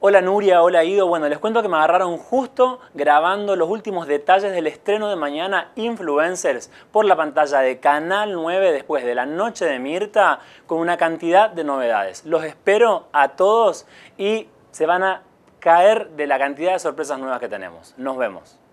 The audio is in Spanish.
Hola Nuria, hola Ido. Bueno, les cuento que me agarraron justo grabando los últimos detalles del estreno de mañana Influencers por la pantalla de Canal 9 después de la noche de Mirta con una cantidad de novedades. Los espero a todos y se van a caer de la cantidad de sorpresas nuevas que tenemos. Nos vemos.